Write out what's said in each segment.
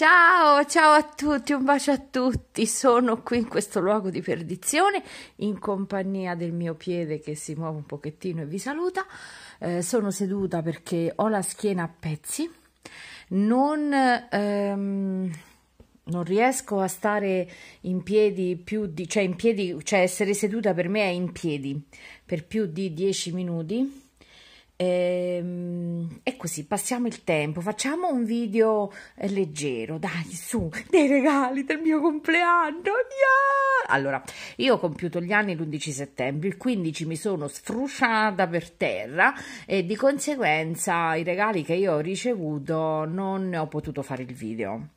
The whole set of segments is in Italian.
Ciao, ciao a tutti, un bacio a tutti. Sono qui in questo luogo di perdizione in compagnia del mio piede che si muove un pochettino e vi saluta. Eh, sono seduta perché ho la schiena a pezzi. Non, ehm, non riesco a stare in piedi più di, cioè in piedi, cioè essere seduta per me è in piedi per più di 10 minuti Ehm, e così passiamo il tempo, facciamo un video eh, leggero, dai, su, dei regali del mio compleanno. Yeah! Allora, io ho compiuto gli anni l'11 settembre, il 15 mi sono sfrusciata per terra e di conseguenza i regali che io ho ricevuto non ne ho potuto fare il video.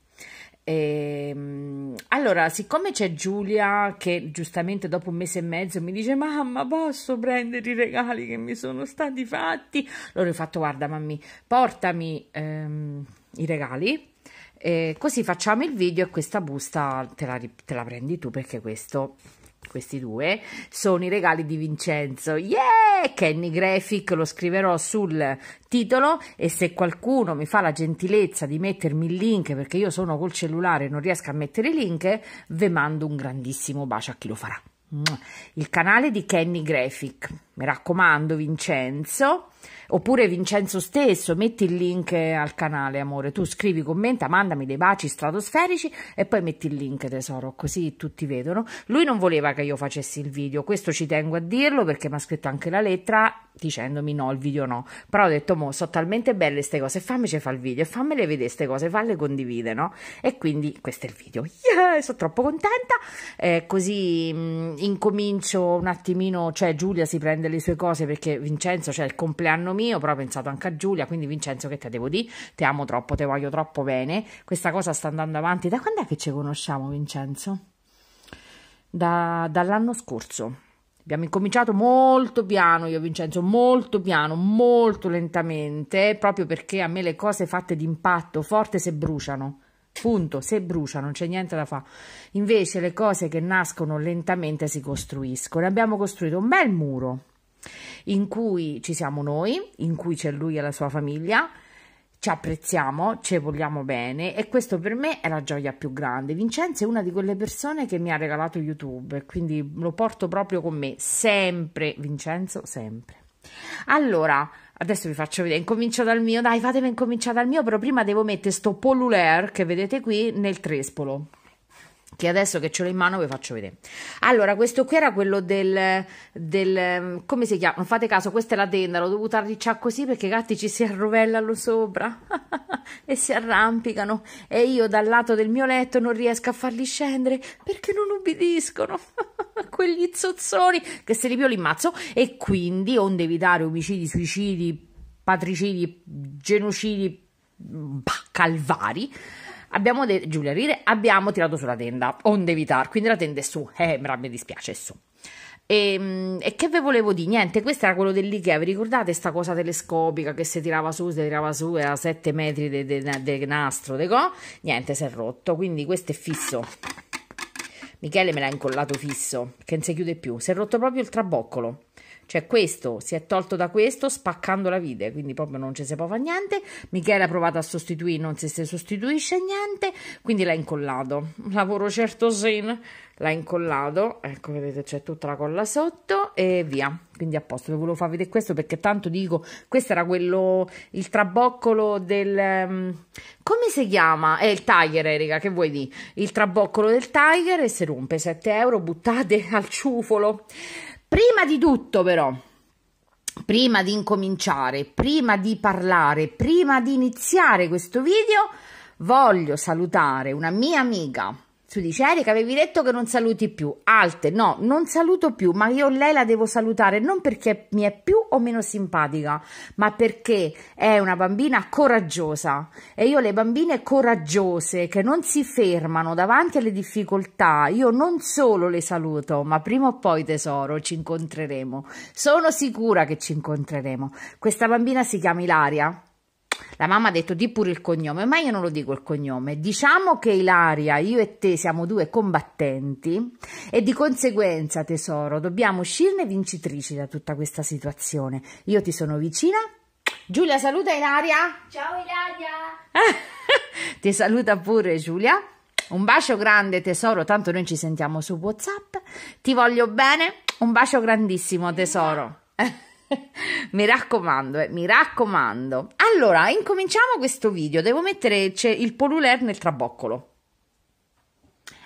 E, ehm, allora, siccome c'è Giulia che giustamente dopo un mese e mezzo mi dice mamma posso prendere i regali che mi sono stati fatti? Allora ho fatto guarda mamma, portami ehm, i regali e così facciamo il video e questa busta te la, te la prendi tu perché questo questi due, sono i regali di Vincenzo. Yeah! Kenny Graphic, lo scriverò sul titolo e se qualcuno mi fa la gentilezza di mettermi il link, perché io sono col cellulare e non riesco a mettere i link, ve mando un grandissimo bacio a chi lo farà. Il canale di Kenny Graphic, mi raccomando Vincenzo. Oppure Vincenzo stesso, metti il link al canale, amore. Tu scrivi, commenta, mandami dei baci stratosferici e poi metti il link, tesoro, così tutti vedono. Lui non voleva che io facessi il video, questo ci tengo a dirlo perché mi ha scritto anche la lettera dicendomi no, il video no. Però ho detto, mo, sono talmente belle queste cose, fammici fa il video e fammele vedere queste cose, falle condivide, no? E quindi questo è il video. Yeah, sono troppo contenta. Eh, così mh, mm, incomincio un attimino, cioè Giulia si prende le sue cose perché Vincenzo, cioè il compleanno mio mio, però ho pensato anche a Giulia, quindi Vincenzo che te devo dire, ti amo troppo, te voglio troppo bene, questa cosa sta andando avanti, da quando è che ci conosciamo Vincenzo? Da, dall'anno scorso. Abbiamo incominciato molto piano io Vincenzo, molto piano, molto lentamente, proprio perché a me le cose fatte d'impatto forte se bruciano. Punto, se bruciano, non c'è niente da fare. Invece le cose che nascono lentamente si costruiscono. Abbiamo costruito un bel muro, in cui ci siamo noi, in cui c'è lui e la sua famiglia, ci apprezziamo, ci vogliamo bene e questo per me è la gioia più grande. Vincenzo è una di quelle persone che mi ha regalato YouTube, quindi lo porto proprio con me, sempre, Vincenzo, sempre. Allora, adesso vi faccio vedere, incomincio dal mio, dai fatemi incominciare dal mio, però prima devo mettere sto polulaire che vedete qui nel trespolo che adesso che ce l'ho in mano vi faccio vedere. Allora, questo qui era quello del, del come si chiama? Non fate caso, questa è la tenda, l'ho dovuta arricciare così perché i gatti ci si arrovellano sopra e si arrampicano e io dal lato del mio letto non riesco a farli scendere perché non ubbidiscono. Quegli zozzoni che se li pio li mazzo e quindi onde evitare omicidi, suicidi, patricidi, genocidi, bah, calvari abbiamo de- Giulia Rire, abbiamo tirato sulla tenda, onde evitare, quindi la tenda è su, eh, mi dispiace, è su. E, ehm, e, che ve volevo dire? Niente, questo era quello dell'IKEA. Vi ricordate sta cosa telescopica che si tirava su, si tirava su, era 7 metri del de, de nastro, de co? Niente, si è rotto, quindi questo è fisso. Michele me l'ha incollato fisso, che non si chiude più. Si è rotto proprio il traboccolo. Cioè questo si è tolto da questo spaccando la vite, quindi proprio non ci si può fare niente. Michele ha provato a sostituire, non si, sostituisce niente, quindi l'ha incollato. Lavoro certo sin, l'ha incollato, ecco vedete c'è tutta la colla sotto e via. Quindi a posto, vi volevo far vedere questo perché tanto dico, questo era quello, il traboccolo del... Ehm, come si chiama? È eh, il Tiger, Erika, che vuoi dire? Il traboccolo del Tiger e si rompe 7 euro, buttate al ciufolo. Prima di tutto però, prima di incominciare, prima di parlare, prima di iniziare questo video, voglio salutare una mia amica su dice Erika avevi detto che non saluti più alte no non saluto più ma io lei la devo salutare non perché mi è più o meno simpatica ma perché è una bambina coraggiosa e io le bambine coraggiose che non si fermano davanti alle difficoltà io non solo le saluto ma prima o poi tesoro ci incontreremo sono sicura che ci incontreremo questa bambina si chiama Ilaria la mamma ha detto di pure il cognome, ma io non lo dico il cognome. Diciamo che Ilaria, io e te siamo due combattenti e di conseguenza, tesoro, dobbiamo uscirne vincitrici da tutta questa situazione. Io ti sono vicina. Giulia, saluta Ilaria. Ciao Ilaria. ti saluta pure Giulia. Un bacio grande tesoro, tanto noi ci sentiamo su WhatsApp. Ti voglio bene. Un bacio grandissimo tesoro. mi raccomando, eh, mi raccomando. Allora, incominciamo questo video. Devo mettere il polulaire nel traboccolo.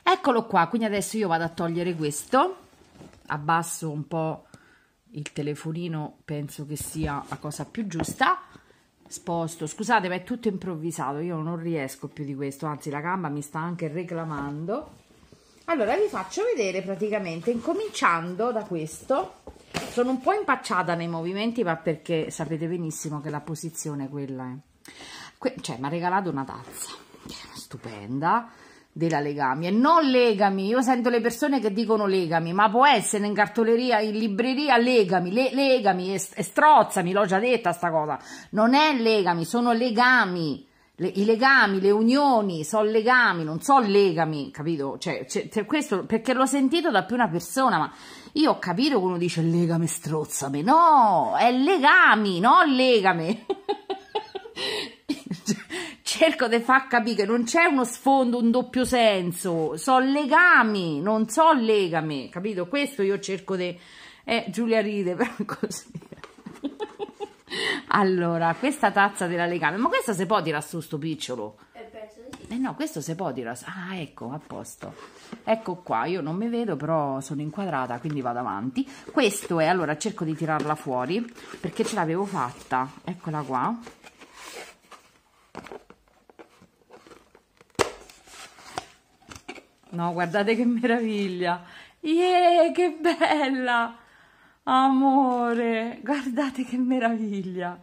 Eccolo qua, quindi adesso io vado a togliere questo. Abbasso un po' il telefonino, penso che sia la cosa più giusta. Sposto, scusate, ma è tutto improvvisato, io non riesco più di questo, anzi la gamba mi sta anche reclamando. Allora vi faccio vedere praticamente, incominciando da questo sono un po' impacciata nei movimenti ma perché sapete benissimo che la posizione è quella eh. que cioè mi ha regalato una tazza stupenda della legami e non legami io sento le persone che dicono legami ma può essere in cartoleria in libreria legami le legami e, e strozzami l'ho già detta sta cosa non è legami sono legami le, i legami, le unioni, sono legami, non so legami, capito? Cioè, cioè, questo perché l'ho sentito da più una persona, ma io ho capito che uno dice legame strozzame, no, è legami, no legame. Cioè, cerco di far capire che non c'è uno sfondo, un doppio senso, so legami, non so legame, capito? Questo io cerco di... Eh, Giulia ride, però così. allora, questa tazza della legame, ma questa se può tirare su sto picciolo? eh no, questo se può dire, ah ecco, a posto, ecco qua, io non mi vedo però sono inquadrata quindi vado avanti, questo è, allora cerco di tirarla fuori perché ce l'avevo fatta, eccola qua, no guardate che meraviglia, yeah, che bella, amore, guardate che meraviglia,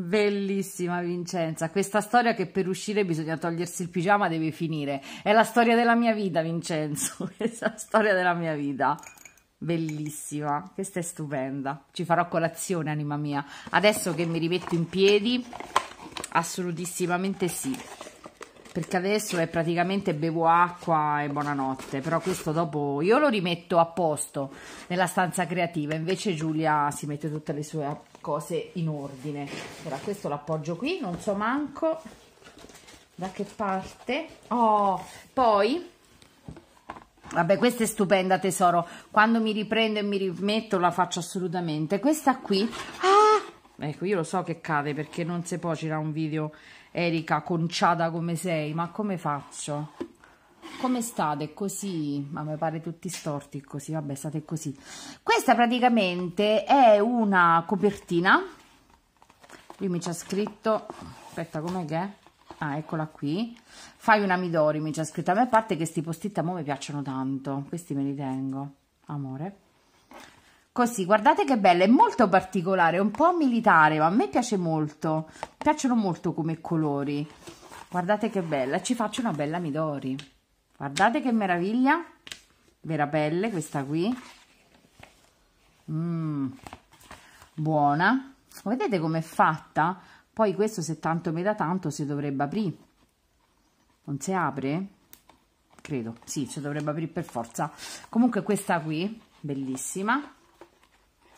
Bellissima Vincenza, questa storia che per uscire bisogna togliersi il pigiama deve finire. È la storia della mia vita, Vincenzo, questa storia della mia vita. Bellissima, questa è stupenda. Ci farò colazione, anima mia. Adesso che mi rimetto in piedi, assolutissimamente sì perché adesso è praticamente bevo acqua e buonanotte, però questo dopo io lo rimetto a posto nella stanza creativa, invece Giulia si mette tutte le sue cose in ordine. Ora questo l'appoggio qui, non so manco da che parte. Oh, poi Vabbè, questa è stupenda tesoro. Quando mi riprendo e mi rimetto la faccio assolutamente. Questa qui, ah Ecco, io lo so che cade perché non si può girare un video Erika conciata come sei, ma come faccio? Come state così? Ma mi pare tutti storti così, vabbè, state così. Questa praticamente è una copertina. Lui mi c'è scritto, aspetta, com'è che è? Ah, eccola qui. Fai una Midori, mi c'è scritto. A me a parte che sti post-it a me piacciono tanto, questi me li tengo. Amore così guardate che bella è molto particolare è un po' militare ma a me piace molto mi piacciono molto come colori guardate che bella ci faccio una bella midori guardate che meraviglia vera pelle questa qui mm, buona vedete com'è fatta poi questo se tanto mi da tanto si dovrebbe aprire non si apre credo sì si dovrebbe aprire per forza comunque questa qui bellissima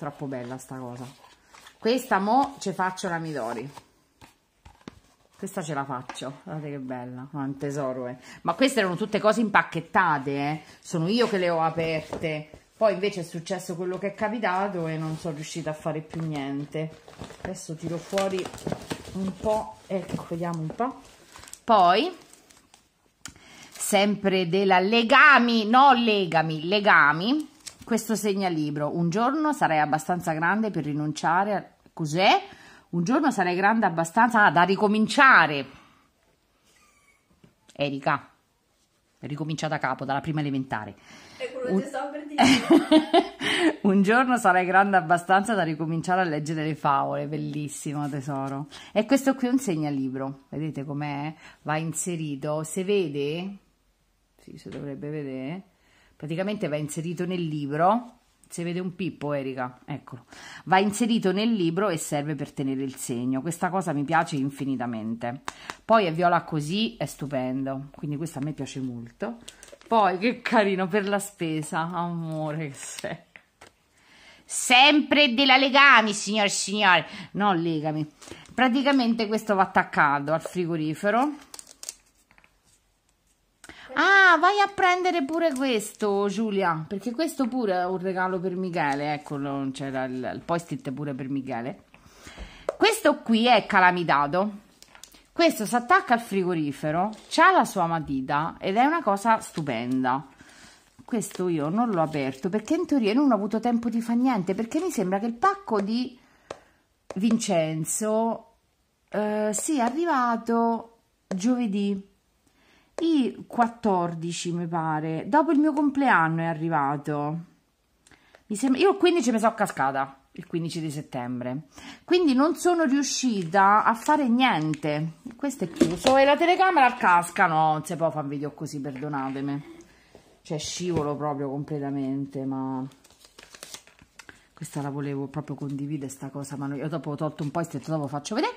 troppo bella sta cosa questa mo ce faccio la Midori questa ce la faccio guardate che bella un tesoro eh. ma queste erano tutte cose impacchettate eh. sono io che le ho aperte poi invece è successo quello che è capitato e non sono riuscita a fare più niente adesso tiro fuori un po' ecco vediamo un po' poi sempre della legami no legami legami questo segnalibro. Un giorno sarei abbastanza grande per rinunciare a... Cos'è? Un giorno sarei grande abbastanza ah, da ricominciare. Erika, ricomincia da capo, dalla prima elementare. Un... un... giorno sarai grande abbastanza da ricominciare a leggere le favole, bellissimo tesoro. E questo qui è un segnalibro, vedete com'è? Va inserito, se vede, sì, si dovrebbe vedere, praticamente va inserito nel libro se vede un pippo Erika, eccolo, va inserito nel libro e serve per tenere il segno, questa cosa mi piace infinitamente, poi è viola così, è stupendo, quindi questo a me piace molto, poi che carino per la spesa, amore che sei, sempre della legami signor signore, no legami, praticamente questo va attaccato al frigorifero, Ah, vai a prendere pure questo, Giulia, perché questo pure è un regalo per Michele, eccolo, c'era il, il post-it pure per Michele. Questo qui è calamitato. Questo si attacca al frigorifero, ha la sua matita ed è una cosa stupenda. Questo io non l'ho aperto perché in teoria non ho avuto tempo di fare niente, perché mi sembra che il pacco di Vincenzo eh, sia arrivato giovedì il 14 mi pare, dopo il mio compleanno è arrivato. Mi sembra... Io il 15 mi sono cascata, il 15 di settembre. Quindi non sono riuscita a fare niente. Questo è chiuso e la telecamera casca, no, non si può fare un video così, perdonatemi. Cioè scivolo proprio completamente, ma questa la volevo proprio condividere sta cosa ma io dopo ho tolto un po' e dopo faccio vedere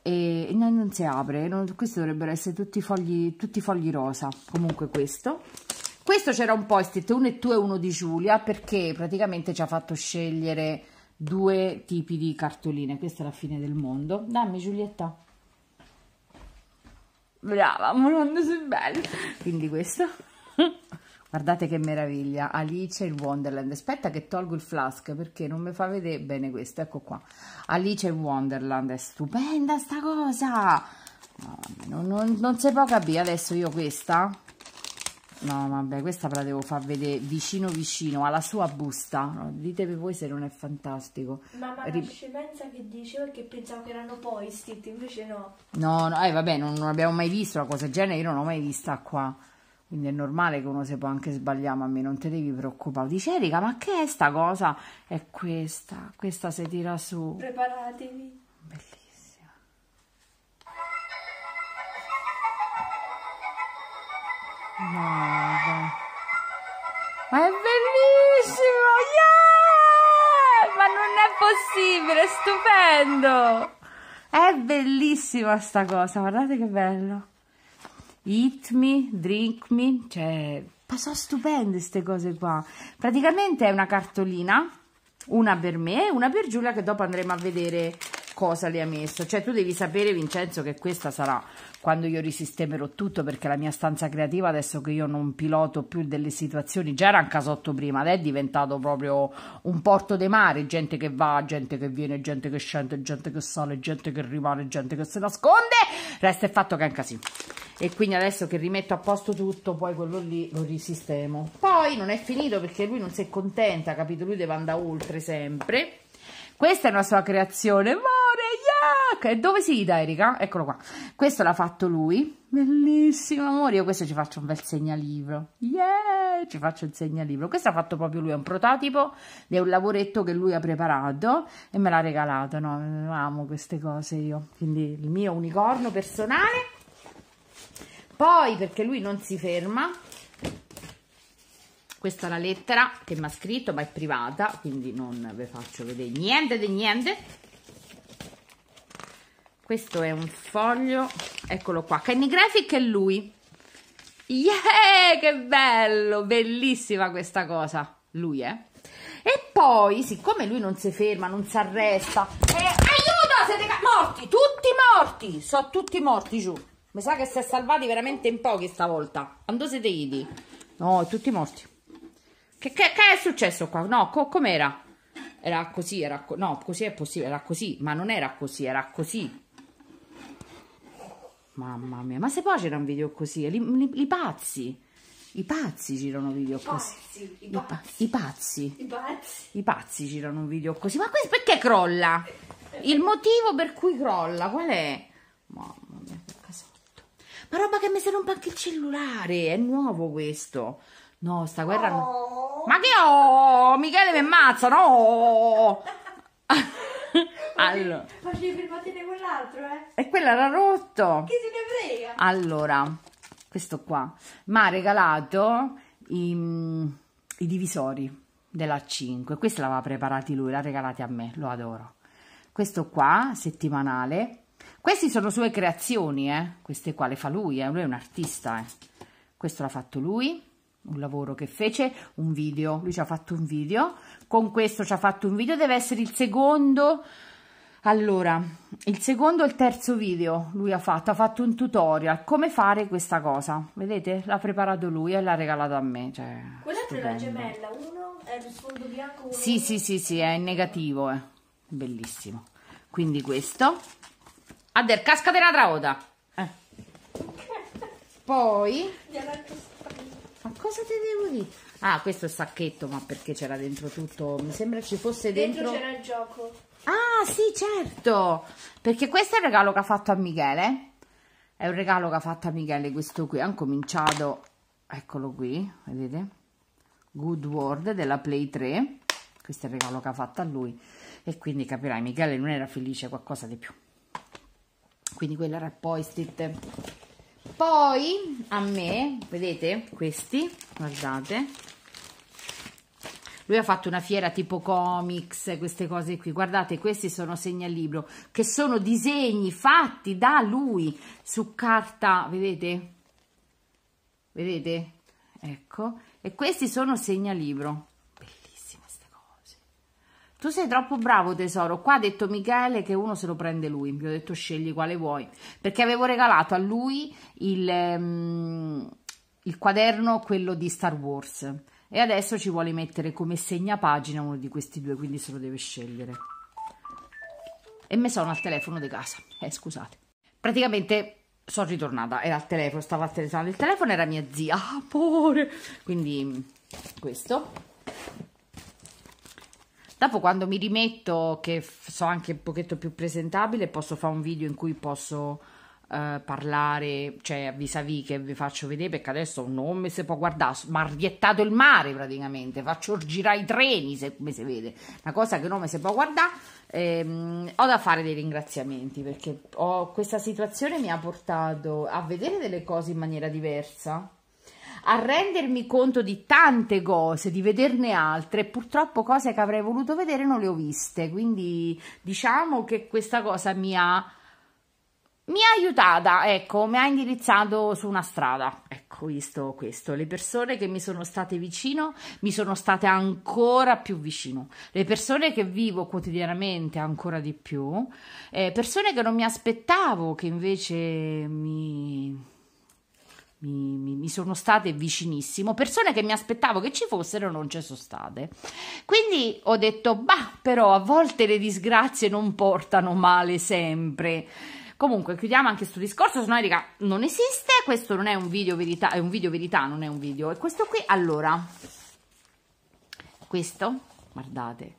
e non si apre non, questi dovrebbero essere tutti i fogli tutti i fogli rosa comunque questo questo c'era un post-it uno e 2 e uno di Giulia perché praticamente ci ha fatto scegliere due tipi di cartoline questa è la fine del mondo dammi Giulietta brava ma non sei bella quindi questo guardate che meraviglia Alice in Wonderland aspetta che tolgo il flask perché non mi fa vedere bene questo ecco qua Alice in Wonderland è stupenda sta cosa no, non, non, non si può capire adesso io questa no vabbè questa la devo far vedere vicino vicino alla sua busta no, ditemi voi se non è fantastico ma la Rip... scemenza che dicevo che pensavo che erano poi scritti invece no no no eh, vabbè non, non abbiamo mai visto una cosa del genere io non l'ho mai vista qua quindi è normale che uno si può anche sbagliare, ma a me non te devi preoccupare. Dici Erika, ma che è sta cosa? È questa, questa si tira su. Preparatevi. Bellissima. Guarda. Ma è bellissimo! Yeah! Ma non è possibile, è stupendo! È bellissima sta cosa, guardate che bello! Eat me, drink me, cioè sono stupende queste cose qua. Praticamente è una cartolina, una per me e una per Giulia che dopo andremo a vedere cosa le ha messo. Cioè tu devi sapere Vincenzo che questa sarà quando io risistemerò tutto perché la mia stanza creativa adesso che io non piloto più delle situazioni già era un casotto prima ed è diventato proprio un porto dei mari gente che va gente che viene gente che scende gente che sale gente che rimane gente che si nasconde resta il fatto che è un casino e quindi adesso che rimetto a posto tutto poi quello lì lo risistemo poi non è finito perché lui non si è contenta capito lui deve andare oltre sempre questa è una sua creazione, amore, yak! E dove si dà, Erika? Eccolo qua. Questo l'ha fatto lui. Bellissimo, amore. Io questo ci faccio un bel segnalibro. Yeah! Ci faccio il segnalibro. Questo ha fatto proprio lui, è un prototipo, è un lavoretto che lui ha preparato e me l'ha regalato. No, amo queste cose io. Quindi il mio unicorno personale. Poi, perché lui non si ferma, questa è la lettera che mi ha scritto ma è privata quindi non vi faccio vedere niente di niente questo è un foglio eccolo qua Kenny Graphic è lui yeah che bello bellissima questa cosa lui è eh? e poi siccome lui non si ferma non si arresta eh, aiuto siete morti tutti morti sono tutti morti giù mi sa che si è salvati veramente in pochi stavolta quando siete idi no tutti morti che, che, che è successo qua? No, co, com'era? Era così, era co- no, così è possibile, era così, ma non era così, era così. Mamma mia, ma se poi c'era un video così, li, li, li pazzi. I pazzi girano un video così. Pazzi, I, pazzi. I, pazzi. I, pazzi. I pazzi girano un video così. Ma questo perché crolla? Il motivo per cui crolla qual è? Mamma mia, che casotto. Ma roba che mi si rompe anche il cellulare. È nuovo questo. No, sta guerra. Oh. Ma che oh! Michele mi ammazza, no! allora. Facevi filmatine con l'altro, eh? E quello era rotto. Chi se ne frega? Allora, questo qua mi ha regalato i, i divisori della 5. Questo l'aveva preparati lui, l'ha regalati a me, lo adoro. Questo qua, settimanale. Queste sono sue creazioni, eh? Queste qua le fa lui, eh? Lui è un artista, eh? Questo l'ha fatto lui un lavoro che fece un video lui ci ha fatto un video con questo ci ha fatto un video deve essere il secondo allora, il secondo e il terzo video lui ha fatto, ha fatto un tutorial, come fare questa cosa, vedete? L'ha preparato lui e l'ha regalato a me, cioè, Quella stupendo. è la gemella, uno è il fondo bianco, uno... Sì, sì, sì, sì, è negativo, eh. bellissimo. Quindi questo. Ader, cascate la traota! Eh. Poi... Ma cosa te devo dire? Ah, questo è il sacchetto, ma perché c'era dentro tutto? Mi sembra ci fosse dentro... Dentro c'era il gioco. Ah, sì, certo! Perché questo è il regalo che ha fatto a Michele. È un regalo che ha fatto a Michele questo qui. Ha cominciato... Eccolo qui, vedete? Good World della Play 3. Questo è il regalo che ha fatto a lui. E quindi capirai, Michele non era felice, qualcosa di più. Quindi quella era poi stitte poi a me, vedete, questi, guardate, lui ha fatto una fiera tipo comics, queste cose qui. Guardate, questi sono segnalibro, che sono disegni fatti da lui su carta, vedete? Vedete? Ecco, e questi sono segnalibro. Tu sei troppo bravo tesoro. Qua ha detto Michele che uno se lo prende lui. Mi ho detto scegli quale vuoi. Perché avevo regalato a lui il, um, il quaderno, quello di Star Wars. E adesso ci vuole mettere come segnapagina uno di questi due, quindi se lo deve scegliere. E me sono al telefono di casa. Eh, scusate. Praticamente sono ritornata, era al telefono, stava al telefono, il telefono era mia zia, ah, amore, quindi questo Dopo quando mi rimetto, che so anche un pochetto più presentabile, posso fare un video in cui posso eh, parlare, cioè vis-à-vis che vi faccio vedere, perché adesso non mi si può guardare, ma riettato il mare praticamente, faccio girare i treni se come si vede, una cosa che non mi si può guardare. Ehm, ho da fare dei ringraziamenti perché ho, questa situazione mi ha portato a vedere delle cose in maniera diversa a rendermi conto di tante cose, di vederne altre, purtroppo cose che avrei voluto vedere non le ho viste, quindi diciamo che questa cosa mi ha mi ha aiutata, ecco, mi ha indirizzato su una strada. Ecco, visto questo, le persone che mi sono state vicino mi sono state ancora più vicino, le persone che vivo quotidianamente ancora di più, eh, persone che non mi aspettavo che invece mi mi, mi, mi, sono state vicinissimo, persone che mi aspettavo che ci fossero non ci sono state. Quindi ho detto, bah, però a volte le disgrazie non portano male sempre. Comunque, chiudiamo anche questo discorso, se no, raga, non esiste, questo non è un video verità, è un video verità, non è un video. E questo qui, allora, questo, guardate,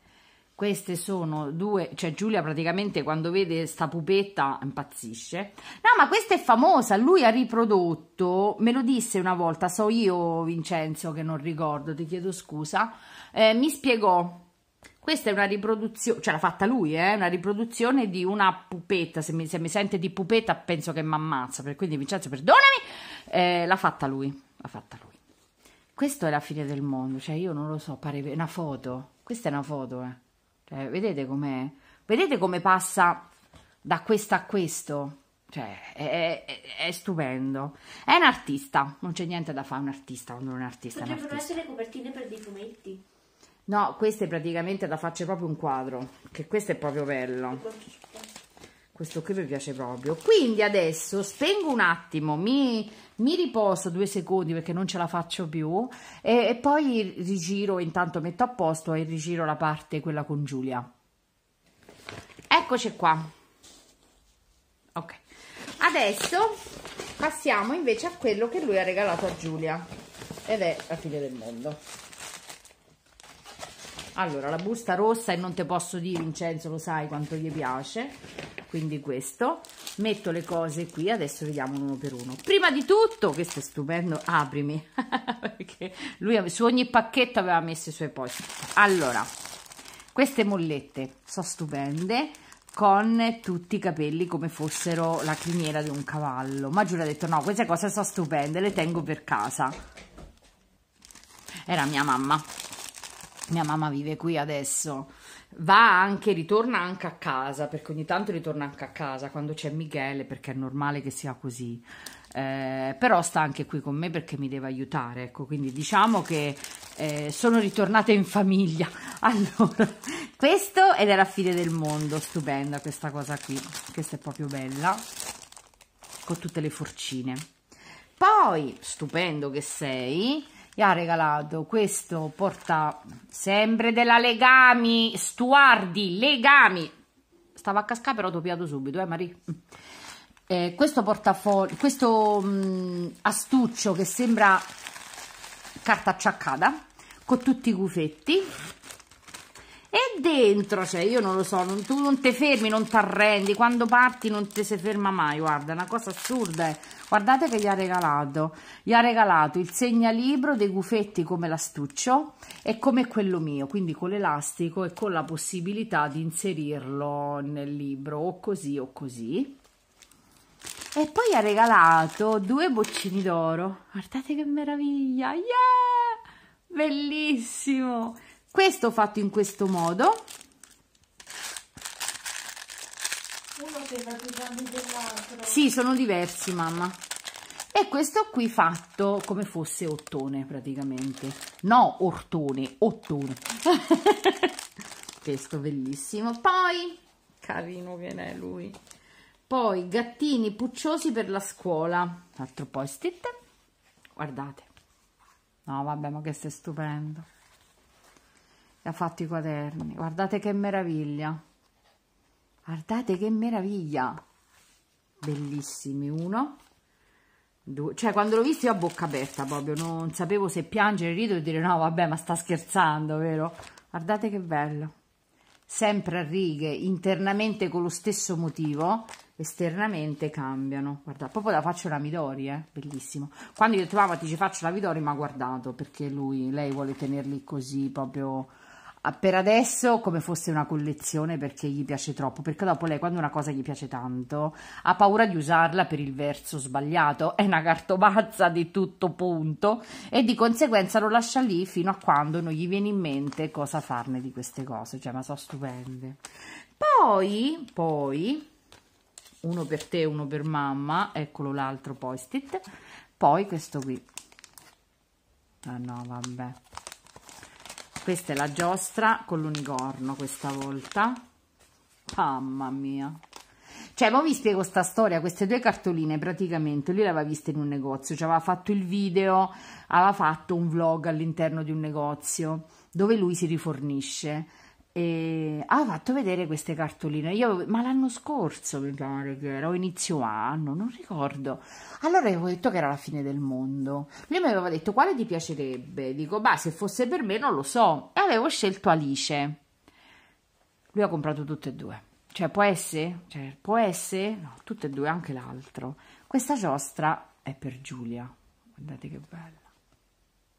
queste sono due, cioè Giulia praticamente quando vede sta pupetta impazzisce. No, ma questa è famosa, lui ha riprodotto, me lo disse una volta, so io Vincenzo che non ricordo, ti chiedo scusa, eh, mi spiegò, questa è una riproduzione, cioè l'ha fatta lui, eh, una riproduzione di una pupetta, se mi, se mi sente di pupetta penso che mi ammazza, per, quindi Vincenzo perdonami, eh, l'ha fatta lui, l'ha fatta lui. Questo è la fine del mondo, cioè io non lo so, pare una foto, questa è una foto, eh. Cioè, vedete com'è? vedete come passa da questo a questo? Cioè, è, è, è, stupendo. È un artista, non c'è niente da fare un artista quando un artista Potrebbero un artista. essere copertine per dei fumetti. No, queste praticamente da farci proprio un quadro, che questo è proprio bello questo qui mi piace proprio quindi adesso spengo un attimo mi, mi riposo due secondi perché non ce la faccio più e, e, poi rigiro intanto metto a posto e rigiro la parte quella con Giulia eccoci qua ok adesso passiamo invece a quello che lui ha regalato a Giulia ed è la fine del mondo allora la busta rossa e non te posso dire Vincenzo lo sai quanto gli piace quindi questo metto le cose qui adesso vediamo uno per uno prima di tutto questo è stupendo aprimi perché lui su ogni pacchetto aveva messo i suoi post allora queste mollette sono stupende con tutti i capelli come fossero la criniera di un cavallo ma giuro ha detto no queste cose sono stupende le tengo per casa era mia mamma mia mamma vive qui adesso va anche, ritorna anche a casa, perché ogni tanto ritorna anche a casa quando c'è Michele, perché è normale che sia così. Eh, però sta anche qui con me perché mi deve aiutare, ecco, quindi diciamo che eh, sono ritornata in famiglia. Allora, questo ed è la fine del mondo, stupenda questa cosa qui, questa è proprio bella, con tutte le forcine. Poi, stupendo che sei, gli ha regalato questo porta sempre della Legami, Stuardi, Legami. Stava a cascare però doppiato subito, eh Marie? Eh, questo portafoglio, questo mh, mm, astuccio che sembra carta acciaccata con tutti i gufetti e dentro, cioè io non lo so, non, tu non ti fermi, non ti arrendi, quando parti non ti si ferma mai, guarda, è una cosa assurda, eh guardate che gli ha regalato gli ha regalato il segnalibro dei gufetti come l'astuccio e come quello mio quindi con l'elastico e con la possibilità di inserirlo nel libro o così o così e poi ha regalato due boccini d'oro guardate che meraviglia yeah! bellissimo questo fatto in questo modo Sì, sono diversi, mamma. E questo qui fatto come fosse ottone, praticamente. No, ortone, ottone. questo bellissimo. Poi, carino che ne è lui. Poi, gattini pucciosi per la scuola. Altro post it. Guardate. No, vabbè, ma che sei stupendo. E Ha fatto i quaderni. Guardate che meraviglia guardate che meraviglia bellissimi uno due cioè quando l'ho visto io a bocca aperta proprio non sapevo se piangere ridere o dire no vabbè ma sta scherzando vero guardate che bello sempre a righe internamente con lo stesso motivo esternamente cambiano guarda proprio la faccio la Midori eh? bellissimo quando io trovavo ti ci faccio la Midori ma guardato perché lui lei vuole tenerli così proprio Ah, per adesso come fosse una collezione perché gli piace troppo, perché dopo lei quando una cosa gli piace tanto ha paura di usarla per il verso sbagliato, è una cartomazza di tutto punto e di conseguenza lo lascia lì fino a quando non gli viene in mente cosa farne di queste cose, cioè ma sono stupende. Poi, poi, uno per te, uno per mamma, eccolo l'altro post-it, poi questo qui. Ah no, vabbè questa è la giostra con l'unicorno questa volta mamma mia cioè ma vi spiego questa storia queste due cartoline praticamente lui le aveva viste in un negozio cioè aveva fatto il video aveva fatto un vlog all'interno di un negozio dove lui si rifornisce e ha fatto vedere queste cartoline. Io, ma l'anno scorso mi pare che era, o inizio anno, non ricordo. Allora avevo detto che era la fine del mondo. Lui mi aveva detto quale ti piacerebbe. Dico, bah, se fosse per me non lo so. E avevo scelto Alice. Lui ha comprato tutte e due. Cioè, può essere? Cioè, può essere? No, tutte e due, anche l'altro. Questa giostra è per Giulia. Guardate che bella.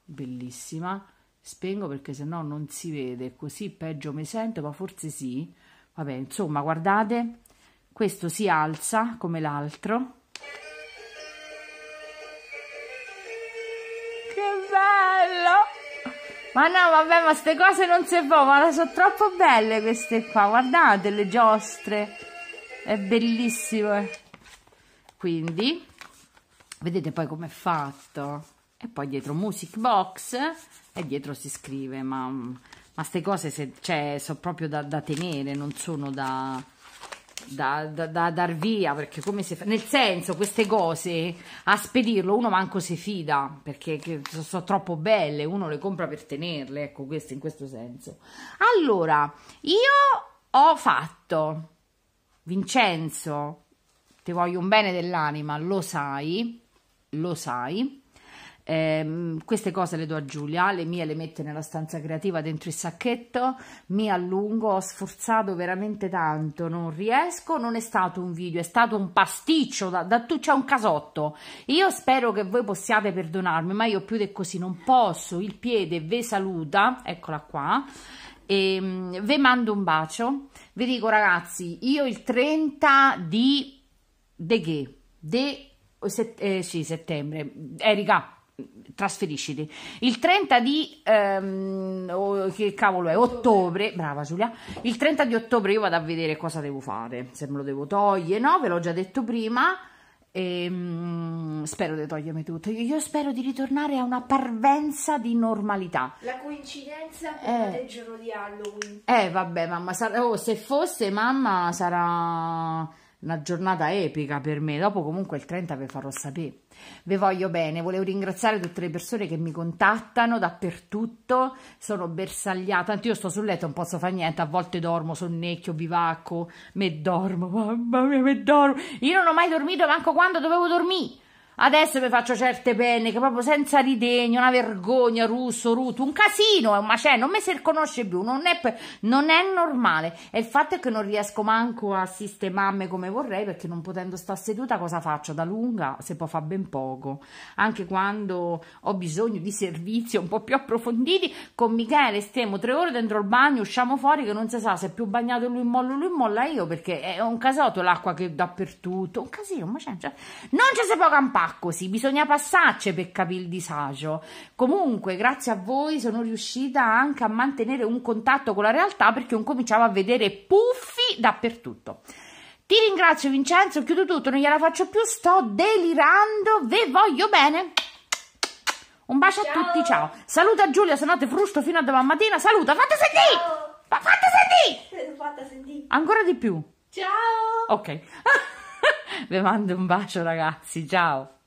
Bellissima Spengo perché se no non si vede, così peggio mi sento, ma forse sì. Vabbè, insomma, guardate, questo si alza come l'altro. Che bello! Ma no, vabbè, ma queste cose non si può, ma sono troppo belle queste qua, guardate le giostre, è bellissimo. Eh. Quindi, vedete poi com'è fatto. E poi dietro music box, e dietro si scrive, ma, queste cose se, cioè, sono proprio da, da, tenere, non sono da, da, da dar via, perché come si fa? Nel senso, queste cose, a spedirlo uno manco si fida, perché sono, sono troppo belle, uno le compra per tenerle, ecco, questo in questo senso. Allora, io ho fatto, Vincenzo, ti voglio un bene dell'anima, lo sai, lo sai, eh, queste cose le do a Giulia, le mie le mette nella stanza creativa dentro il sacchetto, mi allungo, ho sforzato veramente tanto, non riesco, non è stato un video, è stato un pasticcio, da, da tu c'è un casotto. Io spero che voi possiate perdonarmi, ma io più di così non posso, il piede ve saluta, eccola qua, e ehm, ve mando un bacio, vi dico ragazzi, io il 30 di... De che? De... Eh, set, eh, sì, settembre. Erika, trasferisciti. Il 30 di ehm, oh, che cavolo è? Ottobre, brava Giulia. Il 30 di ottobre io vado a vedere cosa devo fare, se me lo devo togliere, no? Ve l'ho già detto prima. E, ehm, mh, spero di togliermi tutto. Io, io, spero di ritornare a una parvenza di normalità. La coincidenza è eh, il giorno di Halloween. Eh, vabbè, mamma. Sarà, oh, se fosse mamma, sarà una giornata epica per me. Dopo comunque il 30 ve farò sapere. Vi voglio bene, volevo ringraziare tutte le persone che mi contattano dappertutto, sono bersagliata, tanto io sto sul letto, non posso fare niente, a volte dormo, sonnecchio, bivacco, me dormo, mamma mia, me dormo. Io non ho mai dormito manco quando dovevo dormire Adesso mi faccio certe penne che proprio senza ritegno, una vergogna, russo, ruto, un casino, è un macello, non me si riconosce più, non è, non è, normale. E il fatto è che non riesco manco a sistemarmi come vorrei perché non potendo stare seduta cosa faccio? Da lunga se può fa ben poco. Anche quando ho bisogno di servizi un po' più approfonditi, con Michele stiamo tre ore dentro il bagno, usciamo fuori che non si sa se è più bagnato lui in mollo, lui in molla io perché è un casotto l'acqua che dappertutto, un casino, un macello, cioè, non ci si può campare così, bisogna passarci per capire il disagio. Comunque, grazie a voi sono riuscita anche a mantenere un contatto con la realtà perché non cominciavo a vedere puffi dappertutto. Ti ringrazio Vincenzo, chiudo tutto, non gliela faccio più, sto delirando, ve voglio bene. Un bacio ciao. a tutti, ciao. Saluta Giulia, se no ti frusto fino a domani mattina. Saluta, fatta sentire! Fatta sentire! Fatta sentire! Ancora di più. Ciao! Ok. Vi mando un bacio ragazzi, ciao!